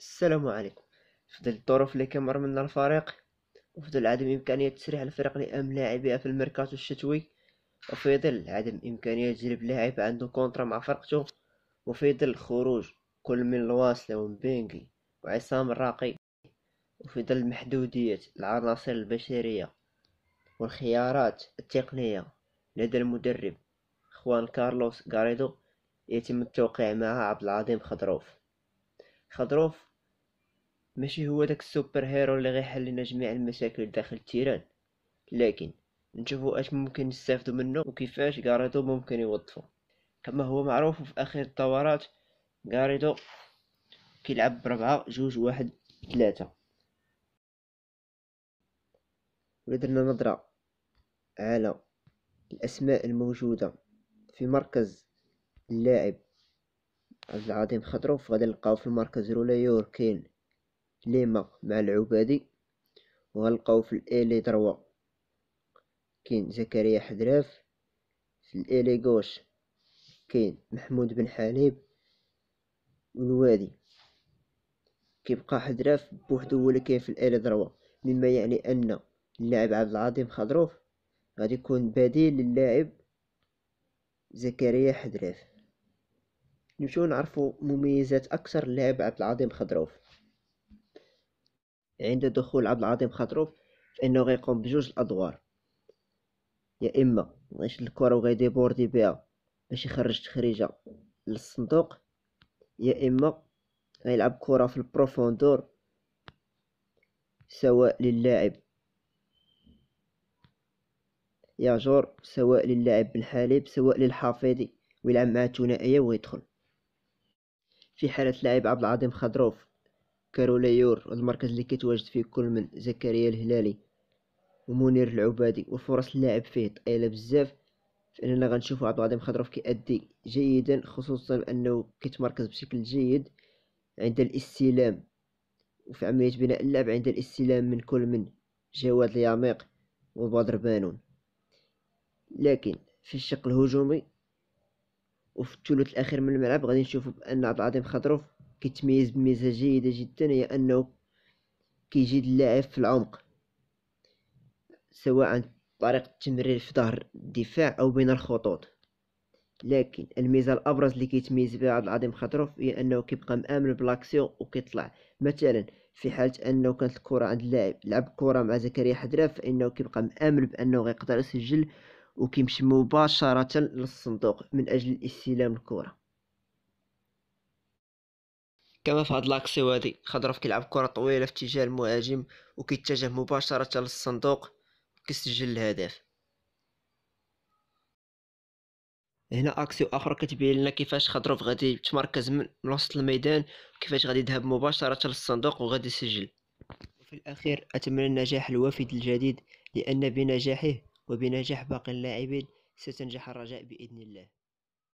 السلام عليكم فضل الظروف اللي كمر منها الفريق وفضل عدم إمكانية تسريح الفريق لأم لاعبيها في الميركاتو الشتوي وفي ظل عدم إمكانية جلب لاعب عنده كونترا مع فرقته وفي ظل خروج كل من الواصلة ومبينغي وعصام الراقي وفي ظل محدودية العناصر البشرية والخيارات التقنية لدى المدرب خوان كارلوس غاريدو يتم التوقيع مع عبد العظيم خضروف خضروف ماشي هو داك السوبر هيرو اللي غيحل لنا جميع المشاكل داخل التيران لكن نشوفو اش ممكن نستافدو منه وكيفاش غاريدو ممكن يوظفو كما هو معروف في اخر الدورات غاريدو كيلعب بربعة جوج واحد ثلاثة ولدرنا نظرة على الأسماء الموجودة في مركز اللاعب عبد العظيم خضروف غادي نلقاو في المركز الاولى يوركين ليما مع العبادي وغنلقاو في الالي دروا كاين زكريا حدراف في الالي غوش كاين محمود بن حليب والوادي كيبقى حدراف بوحدو هو اللي كاين في الالي دروا مما يعني ان اللاعب عبد العظيم خضروف غادي يكون بديل للاعب زكريا حدراف نمشيو نعرفو مميزات اكثر للاعب عبد العظيم خضروف عند دخول عبد العظيم خطروف فانه غيقوم بجوج الادوار يا اما غيشد الكره وغيديبوردي بها باش يخرج تخريجه للصندوق يا اما غيلعب كره في البروفوندور سواء للاعب جور سواء للاعب بالحليب سواء للحافظي ويلعب مع ثنائيه ويدخل في حاله لاعب عبد العظيم خضروف كاروليور المركز اللي كيتواجد فيه كل من زكريا الهلالي ومنير العبادي وفرص اللاعب فيه طائله بزاف فاننا غنشوفوا عبد العظيم خضروف كيأدي جيدا خصوصا انه كيتمركز بشكل جيد عند الاستلام وفي عمليه بناء اللعب عند الاستلام من كل من جواد الياميق وبدر بانون لكن في الشق الهجومي وفي الثلث الاخير من الملعب غادي نشوفوا بان عبد العظيم خضروف كيتميز بميزة جيدة جدا هي أنه كيجيد اللاعب في العمق سواء عن طريق التمرير في ظهر الدفاع أو بين الخطوط لكن الميزة الأبرز اللي كيتميز بها عبد العظيم خطروف هي أنه كيبقى مآمن بلاكسيون وكيطلع مثلا في حالة أنه كانت الكرة عند اللاعب لعب كرة مع زكريا حدراف فإنه كيبقى مآمن بأنه غيقدر يسجل وكيمشي مباشرة للصندوق من أجل استلام الكرة كما في هاد لاكسيو هادي خضرف كيلعب كرة طويلة في اتجاه المهاجم وكيتجه مباشرة للصندوق كيسجل الهدف هنا اكسيو اخر كتبين لنا كيفاش خضروف غادي يتمركز من وسط الميدان وكيفاش غادي يذهب مباشره للصندوق وغادي يسجل وفي الاخير اتمنى النجاح الوافد الجديد لان بنجاحه وبنجاح باقي اللاعبين ستنجح الرجاء باذن الله